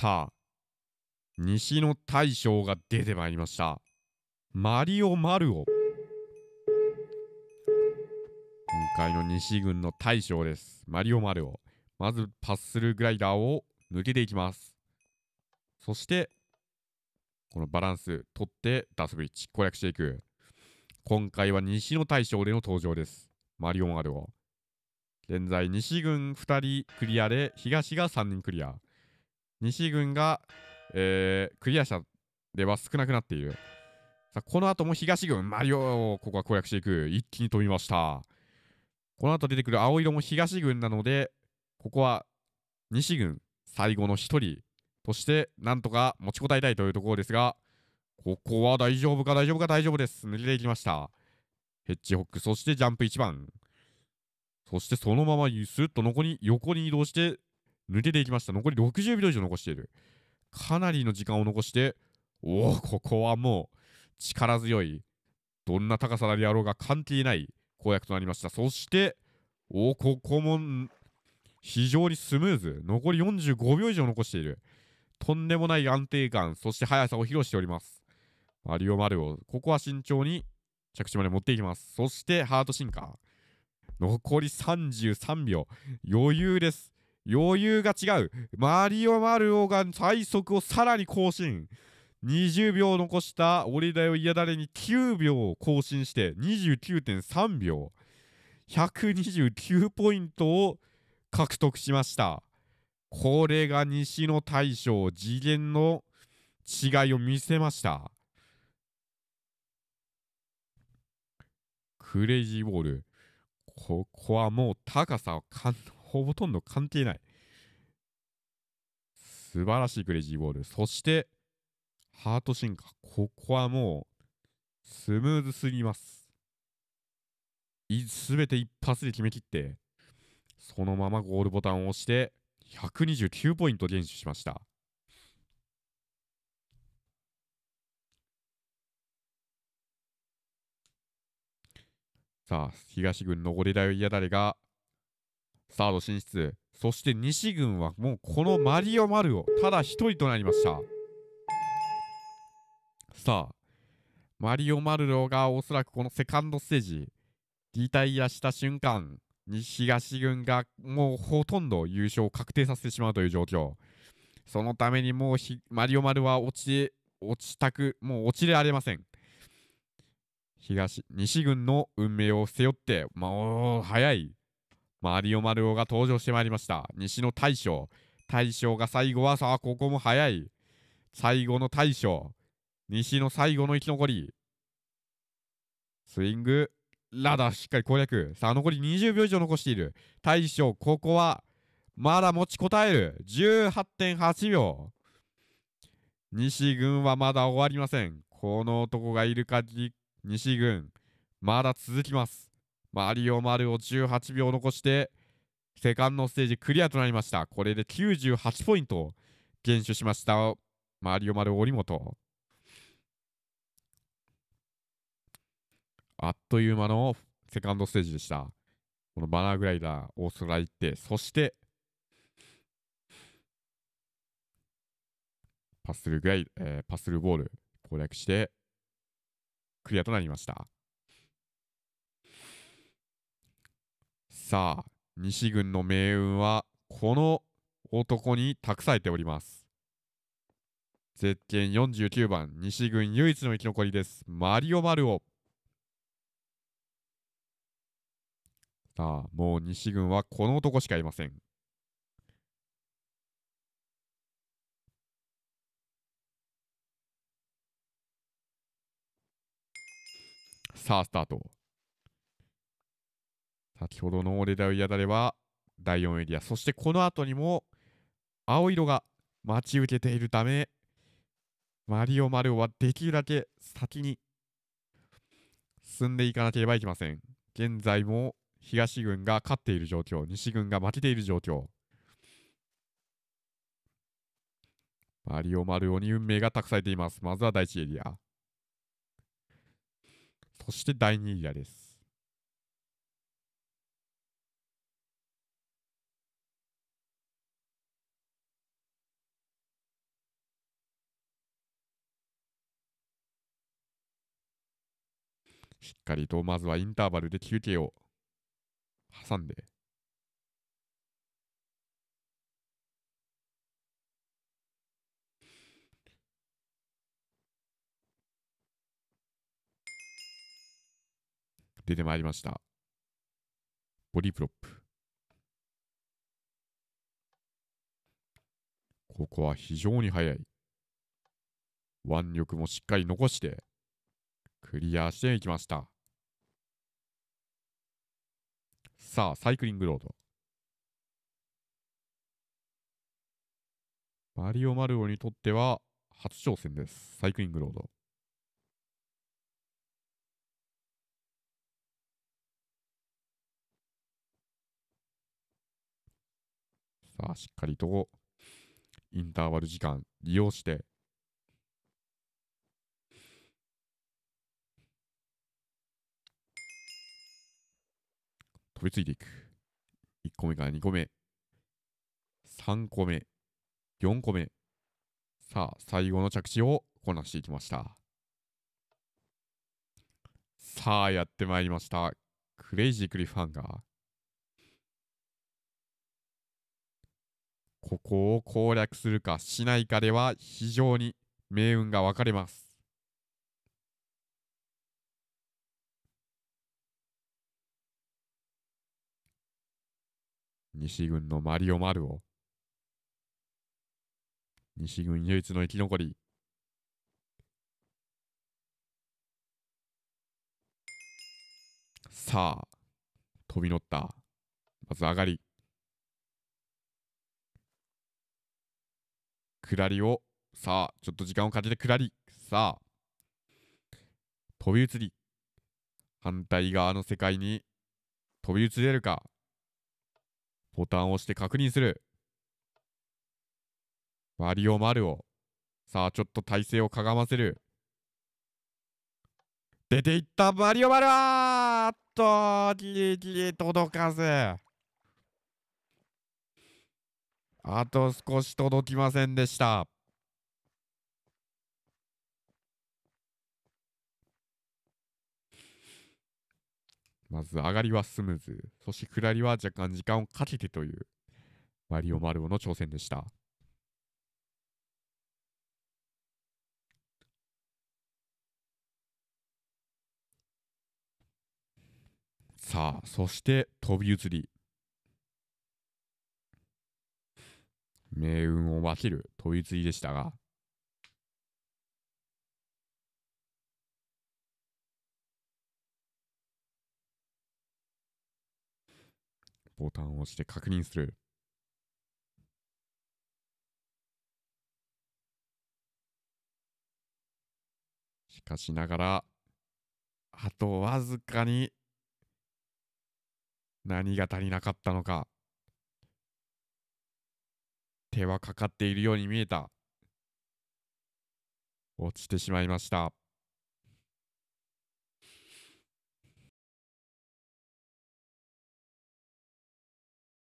さあ西の大将が出てまいりましたマリオ・マルオ今回の西軍の大将ですマリオ・マルオまずパッスルグライダーを抜けていきますそしてこのバランス取ってダスブリッジ攻略していく今回は西の大将での登場ですマリオ・マルオ現在西軍2人クリアで東が3人クリア西軍が、えー、クリア者では少なくなっている。さこの後も東軍、マリオ、ここは攻略していく。一気に飛びました。この後出てくる青色も東軍なので、ここは西軍最後の1人としてなんとか持ちこたえたいというところですが、ここは大丈夫か大丈夫か大丈夫です。抜けていきました。ヘッジホック、そしてジャンプ1番。そしてそのままゆすっと残り横に移動して抜けていきました。残り60秒以上残している。かなりの時間を残して、おお、ここはもう力強い、どんな高さであろうが関係ない公約となりました。そして、おお、ここも非常にスムーズ。残り45秒以上残している。とんでもない安定感、そして速さを披露しております。マリオマルオ、ここは慎重に着地まで持っていきます。そしてハートシンカー。残り33秒。余裕です。余裕が違う。マリオ・マルオが最速をさらに更新。20秒残したオダヨ・イ嫌だれに9秒更新して29.3秒。129ポイントを獲得しました。これが西の大将次元の違いを見せました。クレイジーボール。ここはもう高さを感動ほとんど関係ない。素晴らしいクレイジーボール。そして、ハート進化。ここはもう、スムーズすぎます。すべて一発で決めきって、そのままゴールボタンを押して、129ポイント厳守しました。さあ、東軍のゴリラやだれがサード進出そして西軍はもうこのマリオ・マルをただ1人となりましたさあマリオ・マルロがおそらくこのセカンドステージリタイアした瞬間に東軍がもうほとんど優勝を確定させてしまうという状況そのためにもうマリオ・マルは落ち落ちたくもう落ちれられません東西軍の運命を背負ってもう早いマリオマルオが登場してまいりました。西の大将。大将が最後は、さあ、ここも早い。最後の大将。西の最後の生き残り。スイング、ラダーしっかり攻略。さあ、残り20秒以上残している。大将、ここは、まだ持ちこたえる。18.8秒。西軍はまだ終わりません。この男がいる限り、西軍、まだ続きます。マリオ・マルを18秒残して、セカンドステージクリアとなりました。これで98ポイントを減取しました。マリオ・マルモ本。あっという間のセカンドステージでした。このバナーグライダー、オーストラリア行って、そして、パスルグライ、えー、パスルボール攻略して、クリアとなりました。さあ、西軍の命運はこの男に託されております。絶景49番、西軍唯一の生き残りです。マリオ・マルオ。さあ、もう西軍はこの男しかいません。さあ、スタート。先ほどのレダウイヤダレは第4エリア、そしてこの後にも青色が待ち受けているため、マリオマルオはできるだけ先に進んでいかなければいけません。現在も東軍が勝っている状況、西軍が負けている状況。マリオマルオに運命が託されています。まずは第1エリア。そして第2エリアです。しっかりとまずはインターバルで休憩を挟んで、出てまいりました。ボディプロップ。ここは非常に速い。腕力もしっかり残して、クリアしていきましたさあサイクリングロードマリオ・マルオにとっては初挑戦ですサイクリングロードさあしっかりとインターバル時間利用して飛びついていく。1個目から2個目、3個目、4個目。さあ、最後の着地をこなしていきました。さあ、やってまいりました。クレイジークリフハンガー。ここを攻略するかしないかでは非常に命運が分かれます。西軍のマリオ・マルオ西軍唯一の生き残りさあ飛び乗ったまず上がり下りをさあちょっと時間をかけて下りさあ飛び移り反対側の世界に飛び移れるかボタンを押して確認する。バリオマルオ。さあ、ちょっと体勢をかがませる。出ていったバリオマルオと、ギリギリ届かず。あと少し届きませんでした。まず上がりはスムーズ、そして下りは若干時間をかけてというマリオ・マルオの挑戦でした。さあ、そして飛び移り。命運を分ける飛び移りでしたが、ボタンを押して確認する。しかしながら、あとわずかに何が足りなかったのか。手はかかっているように見えた。落ちてしまいました。